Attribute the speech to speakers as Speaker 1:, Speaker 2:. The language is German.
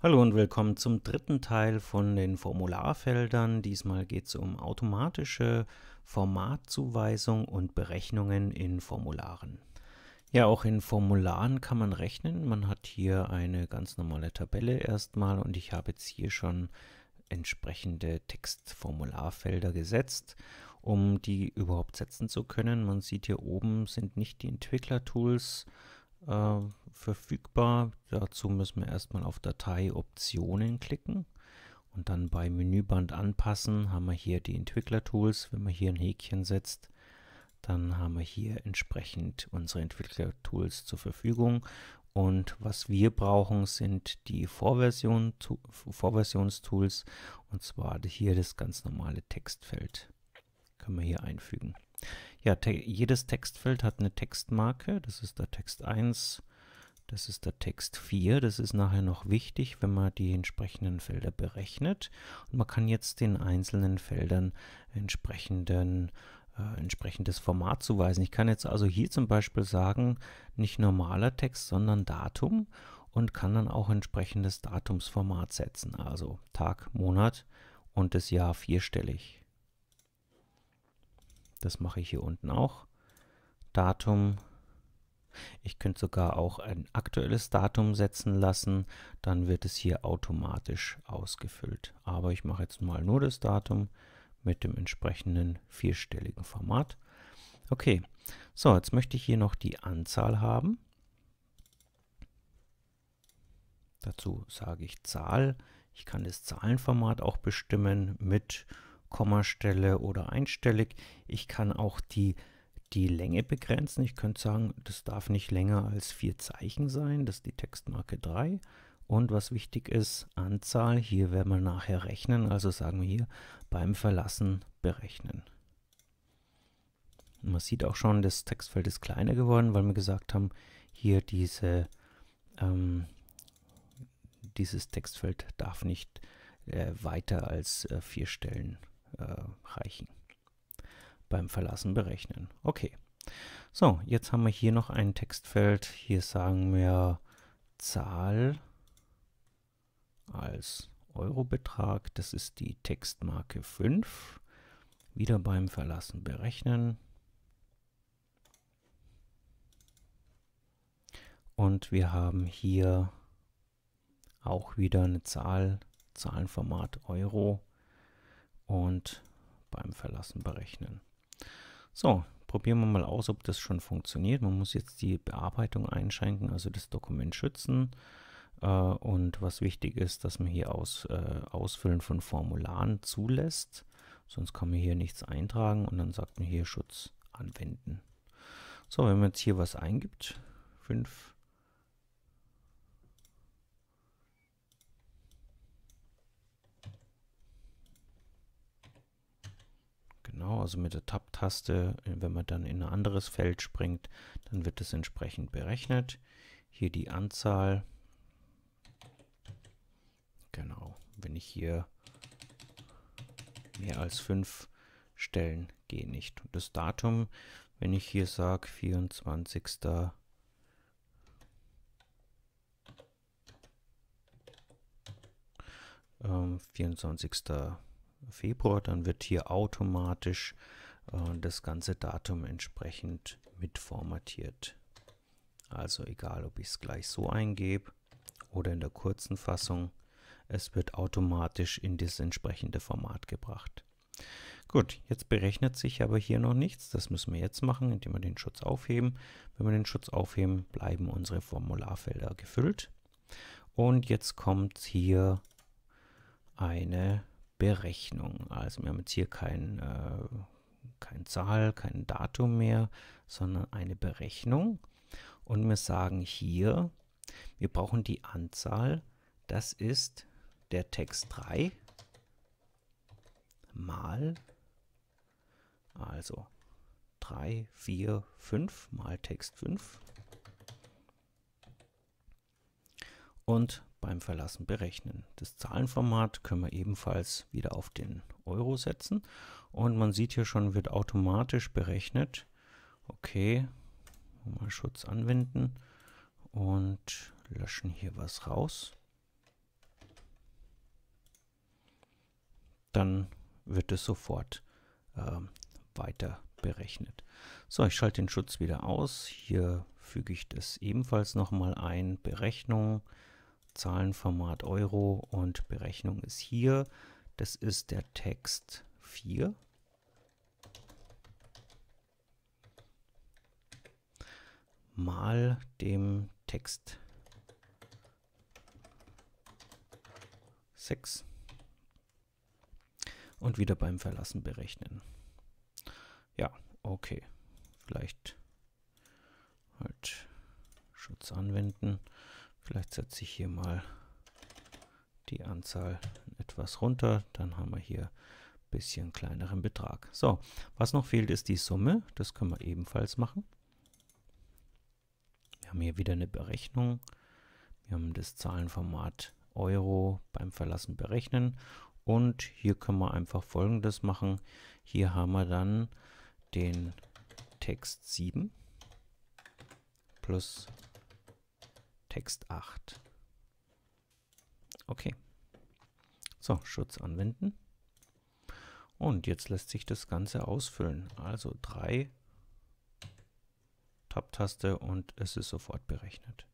Speaker 1: Hallo und willkommen zum dritten Teil von den Formularfeldern. Diesmal geht es um automatische Formatzuweisung und Berechnungen in Formularen. Ja, auch in Formularen kann man rechnen. Man hat hier eine ganz normale Tabelle erstmal und ich habe jetzt hier schon entsprechende Textformularfelder gesetzt, um die überhaupt setzen zu können. Man sieht hier oben sind nicht die Entwicklertools tools äh, verfügbar. Dazu müssen wir erstmal auf Datei Optionen klicken und dann bei Menüband anpassen haben wir hier die Entwickler-Tools. Wenn man hier ein Häkchen setzt, dann haben wir hier entsprechend unsere Entwickler-Tools zur Verfügung. Und was wir brauchen, sind die Vorversion, Vorversionstools und zwar hier das ganz normale Textfeld können wir hier einfügen. Ja, te jedes Textfeld hat eine Textmarke. Das ist der Text 1, das ist der Text 4. Das ist nachher noch wichtig, wenn man die entsprechenden Felder berechnet. Und man kann jetzt den einzelnen Feldern entsprechenden äh, entsprechendes Format zuweisen. Ich kann jetzt also hier zum Beispiel sagen, nicht normaler Text, sondern Datum und kann dann auch entsprechendes Datumsformat setzen, also Tag, Monat und das Jahr vierstellig. Das mache ich hier unten auch. Datum. Ich könnte sogar auch ein aktuelles Datum setzen lassen, dann wird es hier automatisch ausgefüllt. Aber ich mache jetzt mal nur das Datum mit dem entsprechenden vierstelligen Format. Okay, so jetzt möchte ich hier noch die Anzahl haben. Dazu sage ich Zahl. Ich kann das Zahlenformat auch bestimmen mit Kommastelle oder einstellig. Ich kann auch die, die Länge begrenzen. Ich könnte sagen, das darf nicht länger als vier Zeichen sein. Das ist die Textmarke 3. Und was wichtig ist, Anzahl, hier werden wir nachher rechnen, also sagen wir hier beim Verlassen berechnen. man sieht auch schon, das Textfeld ist kleiner geworden, weil wir gesagt haben, hier diese, ähm, dieses Textfeld darf nicht äh, weiter als äh, vier Stellen äh, reichen. Beim Verlassen berechnen. Okay. So, jetzt haben wir hier noch ein Textfeld. Hier sagen wir Zahl als Eurobetrag. Das ist die Textmarke 5. Wieder beim Verlassen berechnen. Und wir haben hier auch wieder eine Zahl, Zahlenformat Euro und beim Verlassen berechnen. So, probieren wir mal aus, ob das schon funktioniert. Man muss jetzt die Bearbeitung einschränken, also das Dokument schützen. Äh, und was wichtig ist, dass man hier aus, äh, Ausfüllen von Formularen zulässt. Sonst kann man hier nichts eintragen und dann sagt man hier Schutz anwenden. So, wenn man jetzt hier was eingibt, 5 also mit der Tab-Taste, äh, wenn man dann in ein anderes Feld springt, dann wird es entsprechend berechnet. Hier die Anzahl. Genau, wenn ich hier mehr als fünf Stellen gehe nicht. Und das Datum, wenn ich hier sage 24. Ähm, 24. Februar, dann wird hier automatisch äh, das ganze Datum entsprechend mitformatiert. Also egal, ob ich es gleich so eingebe oder in der kurzen Fassung, es wird automatisch in das entsprechende Format gebracht. Gut, jetzt berechnet sich aber hier noch nichts. Das müssen wir jetzt machen, indem wir den Schutz aufheben. Wenn wir den Schutz aufheben, bleiben unsere Formularfelder gefüllt. Und jetzt kommt hier eine Berechnung. Also wir haben jetzt hier kein, äh, kein Zahl, kein Datum mehr, sondern eine Berechnung. Und wir sagen hier, wir brauchen die Anzahl, das ist der Text 3 mal, also 3, 4, 5 mal Text 5 und beim Verlassen berechnen. Das Zahlenformat können wir ebenfalls wieder auf den Euro setzen. Und man sieht hier schon, wird automatisch berechnet. Okay, mal Schutz anwenden und löschen hier was raus. Dann wird es sofort äh, weiter berechnet. So, ich schalte den Schutz wieder aus. Hier füge ich das ebenfalls nochmal ein. Berechnung. Zahlenformat Euro und Berechnung ist hier. Das ist der Text 4. Mal dem Text 6 und wieder beim Verlassen berechnen. Ja, okay. Vielleicht halt Schutz anwenden. Vielleicht setze ich hier mal die Anzahl etwas runter. Dann haben wir hier ein bisschen kleineren Betrag. So, was noch fehlt, ist die Summe. Das können wir ebenfalls machen. Wir haben hier wieder eine Berechnung. Wir haben das Zahlenformat Euro beim Verlassen berechnen. Und hier können wir einfach folgendes machen. Hier haben wir dann den Text 7 plus Text 8. Okay. So, Schutz anwenden. Und jetzt lässt sich das Ganze ausfüllen. Also 3 Tab-Taste und es ist sofort berechnet.